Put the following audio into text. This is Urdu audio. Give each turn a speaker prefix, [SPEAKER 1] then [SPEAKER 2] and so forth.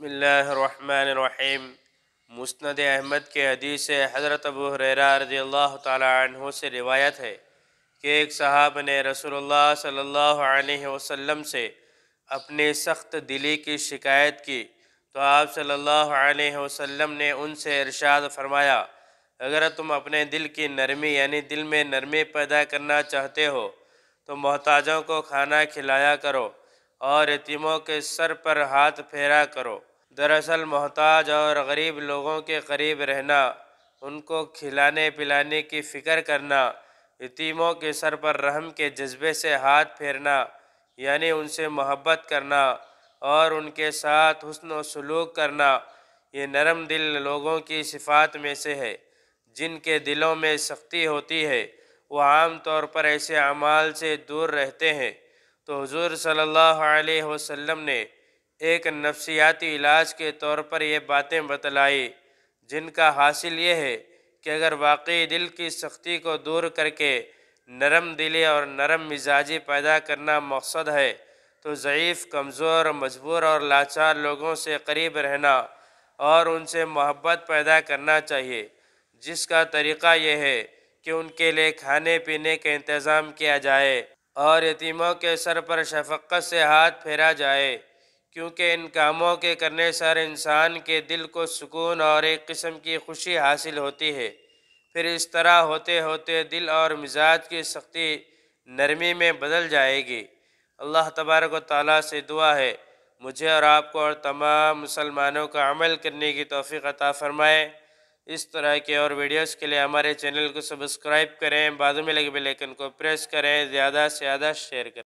[SPEAKER 1] بسم اللہ الرحمن الرحیم مسند احمد کے سے حضرت ابو حریرہ رضی اللہ تعالیٰ عنہ سے روایت ہے کہ ایک صاحب نے رسول اللہ صلی اللہ علیہ وسلم سے اپنی سخت دلی کی شکایت کی تو آپ صلی اللہ علیہ وسلم نے ان سے ارشاد فرمایا اگر تم اپنے دل کی نرمی یعنی دل میں نرمی پیدا کرنا چاہتے ہو تو محتاجوں کو کھانا کھلایا کرو اور یتیموں کے سر پر ہاتھ پھیرا کرو دراصل محتاج اور غریب لوگوں کے قریب رہنا ان کو کھلانے پلانے کی فکر کرنا یتیموں کے سر پر رحم کے جذبے سے ہاتھ پھیرنا یعنی ان سے محبت کرنا اور ان کے ساتھ حسن و سلوک کرنا یہ نرم دل لوگوں کی صفات میں سے ہے جن کے دلوں میں سختی ہوتی ہے وہ عام طور پر ایسے اعمال سے دور رہتے ہیں تو حضور صلی اللہ علیہ وسلم نے ایک نفسیاتی علاج کے طور پر یہ باتیں بتلائی جن کا حاصل یہ ہے کہ اگر واقعی دل کی سختی کو دور کر کے نرم دلی اور نرم مزاجی پیدا کرنا مقصد ہے تو ضعیف کمزور مجبور اور لاچار لوگوں سے قریب رہنا اور ان سے محبت پیدا کرنا چاہیے جس کا طریقہ یہ ہے کہ ان کے لیے کھانے پینے کا انتظام کیا جائے اور یتیموں کے سر پر شفقت سے ہاتھ پھیرا جائے کیونکہ ان کاموں کے کرنے سر انسان کے دل کو سکون اور ایک قسم کی خوشی حاصل ہوتی ہے پھر اس طرح ہوتے ہوتے دل اور مزاج کی سختی نرمی میں بدل جائے گی اللہ تبارک و تعالیٰ سے دعا ہے مجھے اور آپ کو اور تمام مسلمانوں کا عمل کرنے کی توفیق عطا فرمائے اس طرح کے اور ویڈیوز کے لیے ہمارے چینل کو سبسکرائب کریں بعد میں لگے بے لیکن کو پریس کریں زیادہ سے زیادہ شیئر کریں